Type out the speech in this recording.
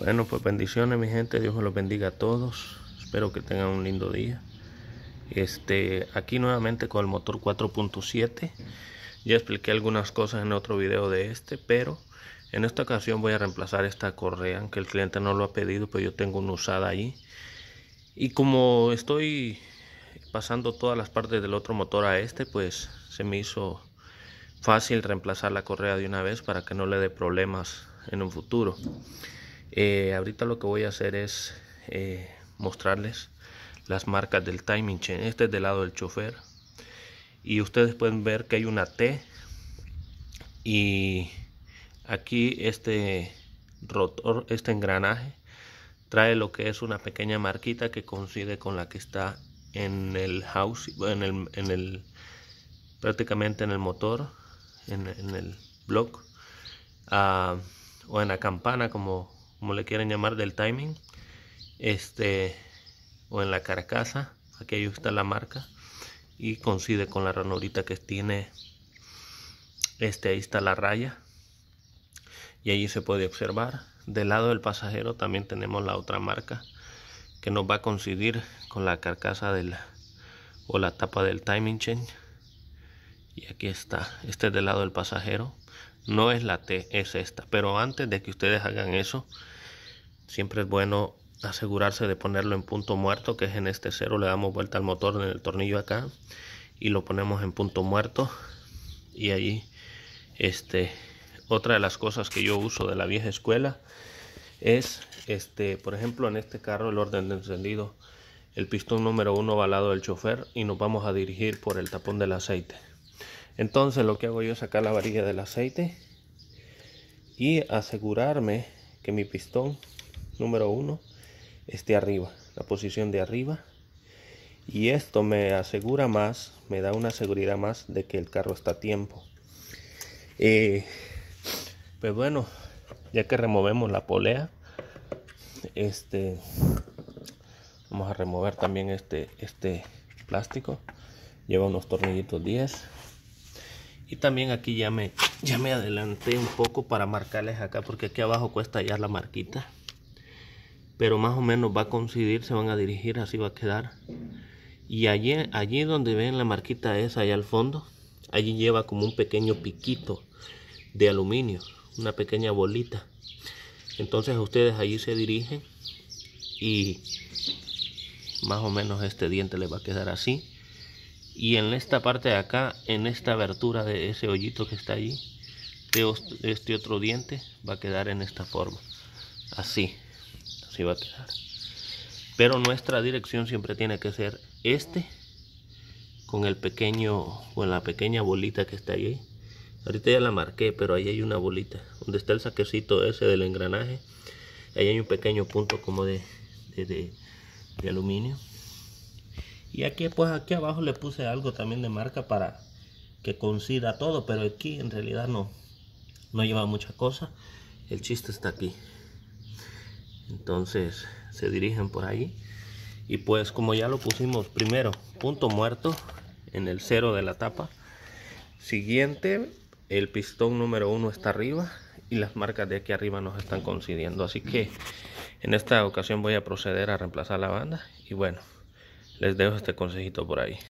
Bueno, pues bendiciones mi gente, Dios los bendiga a todos. Espero que tengan un lindo día. Este, aquí nuevamente con el motor 4.7. Ya expliqué algunas cosas en otro video de este, pero en esta ocasión voy a reemplazar esta correa, aunque el cliente no lo ha pedido, pero pues yo tengo una usada ahí. Y como estoy pasando todas las partes del otro motor a este, pues se me hizo fácil reemplazar la correa de una vez para que no le dé problemas en un futuro. Eh, ahorita lo que voy a hacer es eh, mostrarles las marcas del timing chain. Este es del lado del chofer. Y ustedes pueden ver que hay una T. Y aquí este rotor, este engranaje, trae lo que es una pequeña marquita que coincide con la que está en el house, en el, prácticamente en el motor, en, el block, ah, o en la campana como como le quieren llamar, del timing, este, o en la carcasa, aquí ahí está la marca, y coincide con la ranurita que tiene, este, ahí está la raya, y allí se puede observar. Del lado del pasajero también tenemos la otra marca que nos va a coincidir con la carcasa del, o la tapa del timing chain. Y aquí está, este es del lado del pasajero no es la T, es esta. Pero antes de que ustedes hagan eso, siempre es bueno asegurarse de ponerlo en punto muerto, que es en este cero, le damos vuelta al motor en el tornillo acá y lo ponemos en punto muerto y ahí este otra de las cosas que yo uso de la vieja escuela es este por ejemplo en este carro el orden de encendido el pistón número uno va al lado del chofer y nos vamos a dirigir por el tapón del aceite entonces lo que hago yo es sacar la varilla del aceite y asegurarme que mi pistón número 1 esté arriba, la posición de arriba. Y esto me asegura más, me da una seguridad más de que el carro está a tiempo. Eh, pues bueno, ya que removemos la polea, este, vamos a remover también este, este plástico. Lleva unos tornillitos 10, y también aquí ya me, ya me adelanté un poco para marcarles acá porque aquí abajo cuesta hallar la marquita pero más o menos va a coincidir, se van a dirigir, así va a quedar y allí, allí donde ven la marquita esa allá al fondo allí lleva como un pequeño piquito de aluminio una pequeña bolita entonces ustedes allí se dirigen y más o menos este diente le va a quedar así y en esta parte de acá, en esta abertura de ese hoyito que está allí, este otro diente va a quedar en esta forma. Así, así va a quedar. Pero nuestra dirección siempre tiene que ser este con el pequeño, con la pequeña bolita que está allí Ahorita ya la marqué, pero ahí hay una bolita. Donde está el saquecito ese del engranaje, ahí hay un pequeño punto como de, de, de aluminio y aquí pues aquí abajo le puse algo también de marca para que coincida todo pero aquí en realidad no no lleva mucha cosa el chiste está aquí entonces se dirigen por ahí y pues como ya lo pusimos primero punto muerto en el cero de la tapa siguiente el pistón número uno está arriba y las marcas de aquí arriba nos están coincidiendo así que en esta ocasión voy a proceder a reemplazar la banda y bueno les dejo este consejito por ahí.